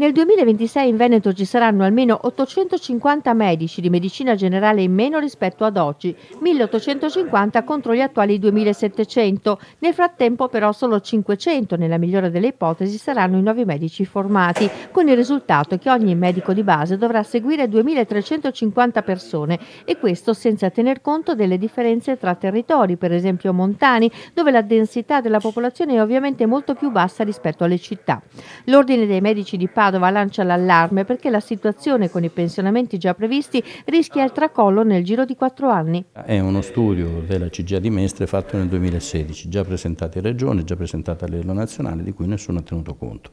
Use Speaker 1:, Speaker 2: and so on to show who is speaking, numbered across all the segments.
Speaker 1: Nel 2026 in Veneto ci saranno almeno 850 medici di medicina generale in meno rispetto ad oggi, 1850 contro gli attuali 2700. Nel frattempo però solo 500, nella migliore delle ipotesi, saranno i nuovi medici formati, con il risultato che ogni medico di base dovrà seguire 2350 persone e questo senza tener conto delle differenze tra territori, per esempio montani, dove la densità della popolazione è ovviamente molto più bassa rispetto alle città. L'ordine dei medici di Padova Padova lancia l'allarme perché la situazione con i pensionamenti già previsti rischia il tracollo nel giro di quattro anni.
Speaker 2: È uno studio della CGA di Mestre fatto nel 2016, già presentato in Regione, già presentato a livello nazionale, di cui nessuno ha tenuto conto.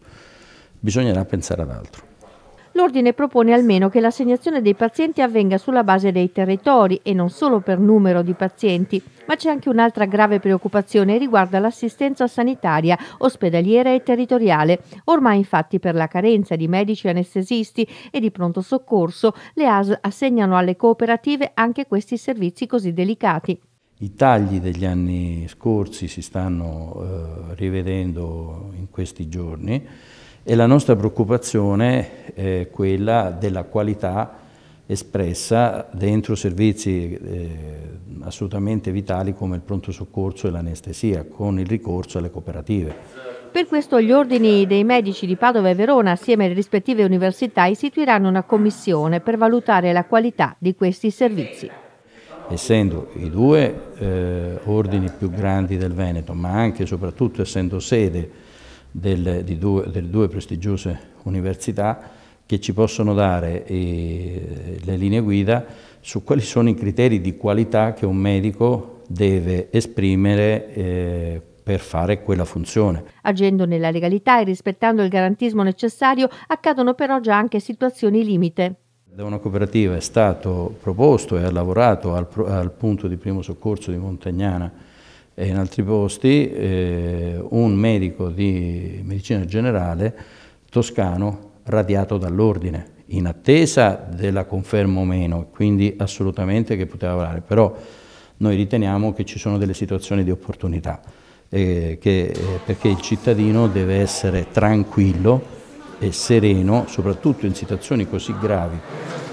Speaker 2: Bisognerà pensare ad altro.
Speaker 1: L'ordine propone almeno che l'assegnazione dei pazienti avvenga sulla base dei territori e non solo per numero di pazienti, ma c'è anche un'altra grave preoccupazione riguardo all'assistenza sanitaria, ospedaliera e territoriale. Ormai infatti per la carenza di medici anestesisti e di pronto soccorso le AS assegnano alle cooperative anche questi servizi così delicati.
Speaker 2: I tagli degli anni scorsi si stanno eh, rivedendo in questi giorni e la nostra preoccupazione è quella della qualità espressa dentro servizi eh, assolutamente vitali come il pronto soccorso e l'anestesia, con il ricorso alle cooperative.
Speaker 1: Per questo gli ordini dei medici di Padova e Verona, assieme alle rispettive università, istituiranno una commissione per valutare la qualità di questi servizi.
Speaker 2: Essendo i due eh, ordini più grandi del Veneto, ma anche e soprattutto essendo sede del, due, delle due prestigiose università che ci possono dare eh, le linee guida su quali sono i criteri di qualità che un medico deve esprimere eh, per fare quella funzione.
Speaker 1: Agendo nella legalità e rispettando il garantismo necessario, accadono però già anche situazioni limite.
Speaker 2: Da una cooperativa è stato proposto e ha lavorato al, al punto di primo soccorso di Montagnana e in altri posti eh, un medico di medicina generale toscano radiato dall'ordine in attesa della conferma o meno, quindi assolutamente che poteva lavorare, però noi riteniamo che ci sono delle situazioni di opportunità, eh, che, eh, perché il cittadino deve essere tranquillo e sereno, soprattutto in situazioni così gravi.